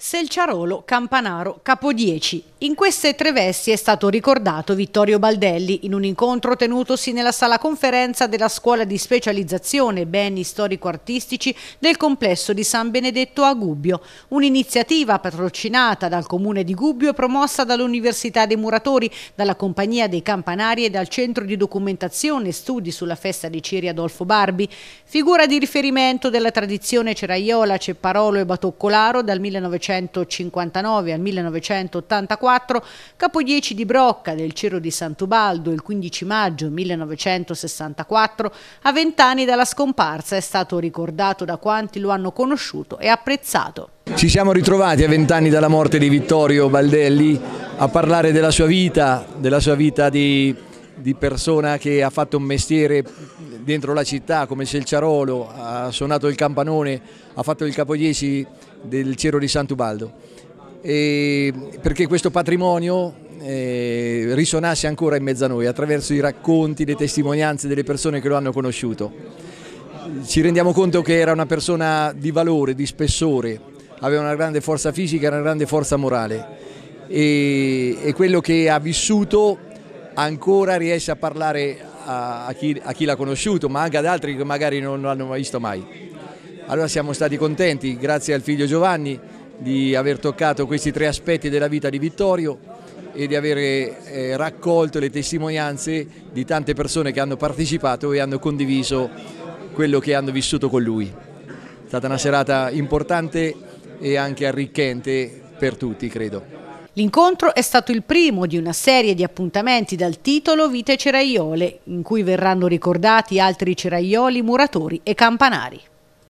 Selciarolo, Campanaro, Capo 10. In queste tre vesti è stato ricordato Vittorio Baldelli in un incontro tenutosi nella sala conferenza della scuola di specializzazione beni storico-artistici del complesso di San Benedetto a Gubbio, un'iniziativa patrocinata dal comune di Gubbio e promossa dall'Università dei Muratori, dalla Compagnia dei Campanari e dal Centro di Documentazione e Studi sulla festa di Ciri Adolfo Barbi, figura di riferimento della tradizione ceraiola, cepparolo e batoccolaro dal 1900 1959 al 1984, capodieci di Brocca del Ciro di Santubaldo il 15 maggio 1964, a vent'anni dalla scomparsa è stato ricordato da quanti lo hanno conosciuto e apprezzato. Ci siamo ritrovati a vent'anni dalla morte di Vittorio Baldelli a parlare della sua vita, della sua vita di, di persona che ha fatto un mestiere dentro la città come se il Ciarolo ha suonato il campanone, ha fatto il capodieci del Cero di Sant'Ubaldo. E perché questo patrimonio eh, risuonasse ancora in mezzo a noi attraverso i racconti, le testimonianze delle persone che lo hanno conosciuto. Ci rendiamo conto che era una persona di valore, di spessore, aveva una grande forza fisica, e una grande forza morale e, e quello che ha vissuto ancora riesce a parlare a, a, chi, a chi l'ha conosciuto, ma anche ad altri che magari non l'hanno mai visto mai. Allora siamo stati contenti, grazie al figlio Giovanni, di aver toccato questi tre aspetti della vita di Vittorio e di aver eh, raccolto le testimonianze di tante persone che hanno partecipato e hanno condiviso quello che hanno vissuto con lui. È stata una serata importante e anche arricchente per tutti, credo. L'incontro è stato il primo di una serie di appuntamenti dal titolo Vite Ceraiole, in cui verranno ricordati altri ceraioli, muratori e campanari.